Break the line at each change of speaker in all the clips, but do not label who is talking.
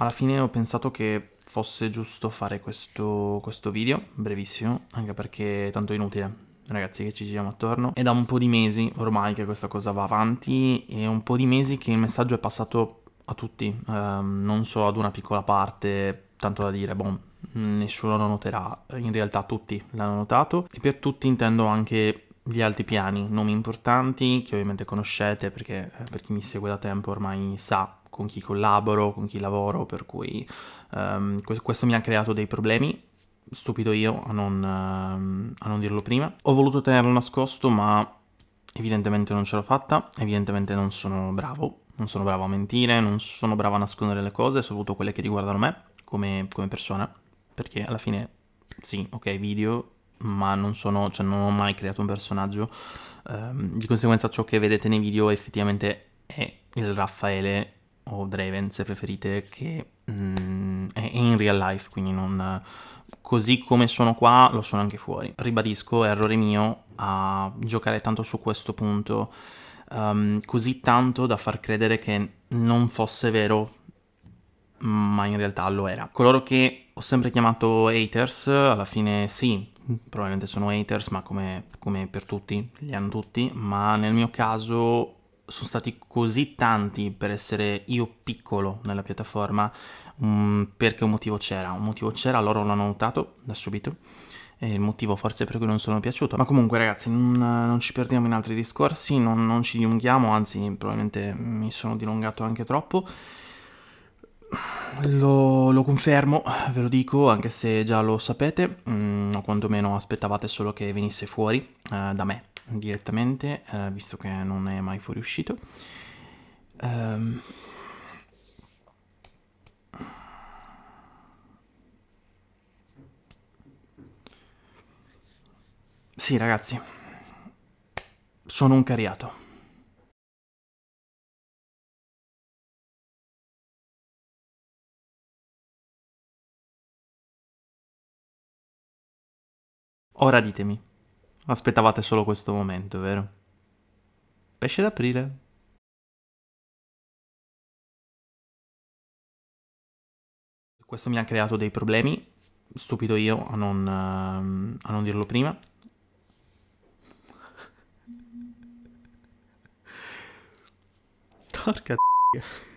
Alla fine ho pensato che fosse giusto fare questo, questo video, brevissimo, anche perché è tanto inutile, ragazzi che ci siamo attorno. È da un po' di mesi ormai che questa cosa va avanti è un po' di mesi che il messaggio è passato a tutti, um, non so ad una piccola parte, tanto da dire, boh, nessuno lo noterà, in realtà tutti l'hanno notato e per tutti intendo anche gli altipiani, nomi importanti che ovviamente conoscete perché eh, per chi mi segue da tempo ormai sa con chi collaboro, con chi lavoro, per cui um, questo mi ha creato dei problemi, stupido io a non, um, a non dirlo prima. Ho voluto tenerlo nascosto, ma evidentemente non ce l'ho fatta, evidentemente non sono bravo, non sono bravo a mentire, non sono bravo a nascondere le cose, soprattutto quelle che riguardano me come, come persona, perché alla fine sì, ok, video, ma non sono, cioè non ho mai creato un personaggio, um, di conseguenza ciò che vedete nei video effettivamente è il Raffaele o Draven se preferite, che mm, è in real life, quindi non, così come sono qua lo sono anche fuori. Ribadisco, è errore mio a giocare tanto su questo punto, um, così tanto da far credere che non fosse vero, ma in realtà lo era. Coloro che ho sempre chiamato haters, alla fine sì, probabilmente sono haters, ma come, come per tutti, li hanno tutti, ma nel mio caso sono stati così tanti per essere io piccolo nella piattaforma um, perché un motivo c'era, un motivo c'era, loro l'hanno notato da subito e il motivo forse per cui non sono piaciuto. Ma comunque ragazzi, non, non ci perdiamo in altri discorsi, non, non, ci dilunghiamo, anzi probabilmente mi sono dilungato anche troppo. Lo, lo confermo, ve lo dico, anche se già lo sapete, mm, o quantomeno aspettavate solo che venisse fuori eh, da me direttamente eh, visto che non è mai fuoriuscito um, sì ragazzi sono un cariato Ora ditemi, Aspettavate solo questo momento, vero? Pesce d'aprile. Questo mi ha creato dei problemi, stupido io a non, ehm, a non dirlo prima. Porca t***a.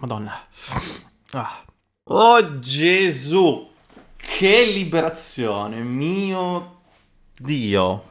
Madonna. Ah. Oh Gesù! Che liberazione, mio Dio!